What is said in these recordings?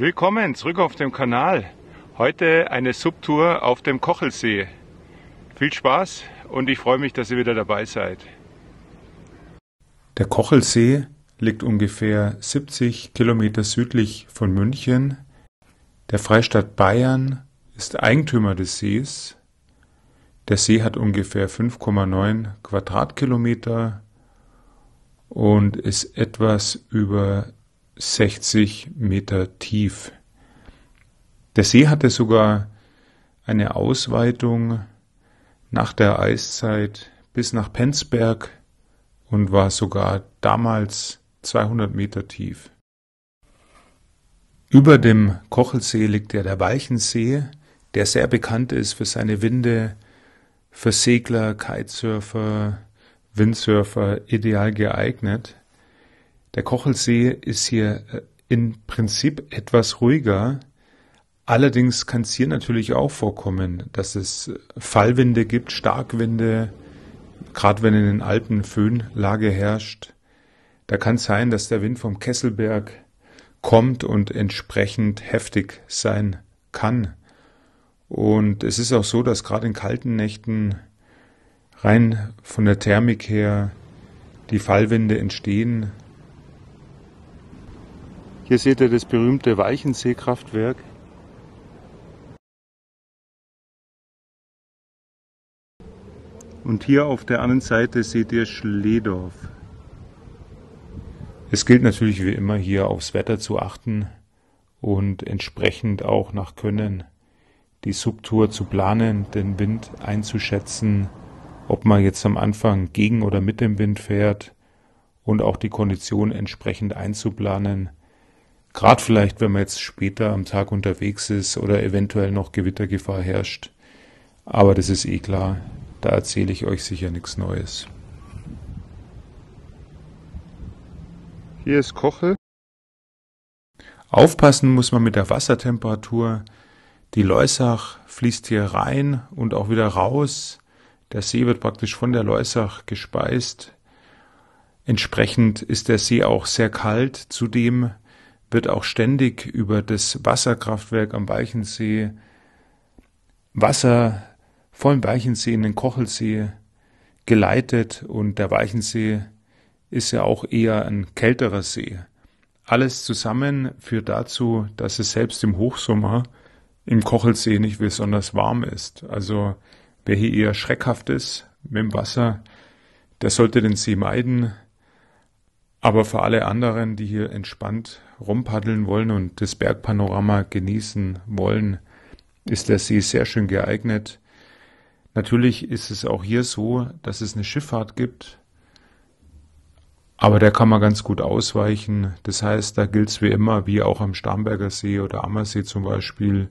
Willkommen zurück auf dem Kanal. Heute eine Subtour auf dem Kochelsee. Viel Spaß und ich freue mich, dass ihr wieder dabei seid. Der Kochelsee liegt ungefähr 70 Kilometer südlich von München. Der Freistaat Bayern ist Eigentümer des Sees. Der See hat ungefähr 5,9 Quadratkilometer und ist etwas über 60 Meter tief. Der See hatte sogar eine Ausweitung nach der Eiszeit bis nach Penzberg und war sogar damals 200 Meter tief. Über dem Kochelsee liegt ja der Walchensee, der sehr bekannt ist für seine Winde, für Segler, Kitesurfer, Windsurfer ideal geeignet. Der Kochelsee ist hier äh, im Prinzip etwas ruhiger. Allerdings kann es hier natürlich auch vorkommen, dass es äh, Fallwinde gibt, Starkwinde, gerade wenn in den Alpen Föhnlage herrscht. Da kann es sein, dass der Wind vom Kesselberg kommt und entsprechend heftig sein kann. Und es ist auch so, dass gerade in kalten Nächten rein von der Thermik her die Fallwinde entstehen, hier seht ihr das berühmte Weichensee-Kraftwerk. Und hier auf der anderen Seite seht ihr Schledorf. Es gilt natürlich wie immer hier aufs Wetter zu achten und entsprechend auch nach Können die Subtour zu planen, den Wind einzuschätzen, ob man jetzt am Anfang gegen oder mit dem Wind fährt und auch die Kondition entsprechend einzuplanen. Gerade vielleicht, wenn man jetzt später am Tag unterwegs ist oder eventuell noch Gewittergefahr herrscht. Aber das ist eh klar, da erzähle ich euch sicher nichts Neues. Hier ist Kochel. Aufpassen muss man mit der Wassertemperatur. Die Leusach fließt hier rein und auch wieder raus. Der See wird praktisch von der Leusach gespeist. Entsprechend ist der See auch sehr kalt. Zudem wird auch ständig über das Wasserkraftwerk am Weichensee Wasser vom Weichensee in den Kochelsee geleitet und der Weichensee ist ja auch eher ein kälterer See. Alles zusammen führt dazu, dass es selbst im Hochsommer im Kochelsee nicht besonders warm ist. Also wer hier eher schreckhaft ist mit dem Wasser, der sollte den See meiden. Aber für alle anderen, die hier entspannt rumpaddeln wollen und das Bergpanorama genießen wollen, ist der See sehr schön geeignet. Natürlich ist es auch hier so, dass es eine Schifffahrt gibt, aber der kann man ganz gut ausweichen. Das heißt, da gilt es wie immer, wie auch am Starnberger See oder Ammersee zum Beispiel,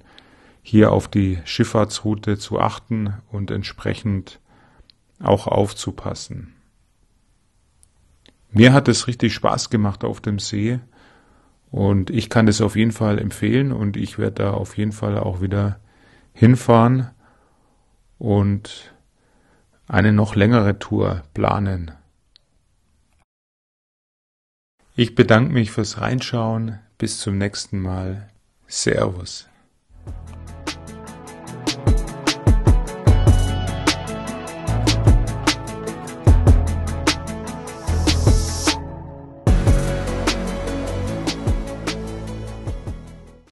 hier auf die Schifffahrtsroute zu achten und entsprechend auch aufzupassen. Mir hat es richtig Spaß gemacht auf dem See und ich kann das auf jeden Fall empfehlen und ich werde da auf jeden Fall auch wieder hinfahren und eine noch längere Tour planen. Ich bedanke mich fürs Reinschauen. Bis zum nächsten Mal. Servus.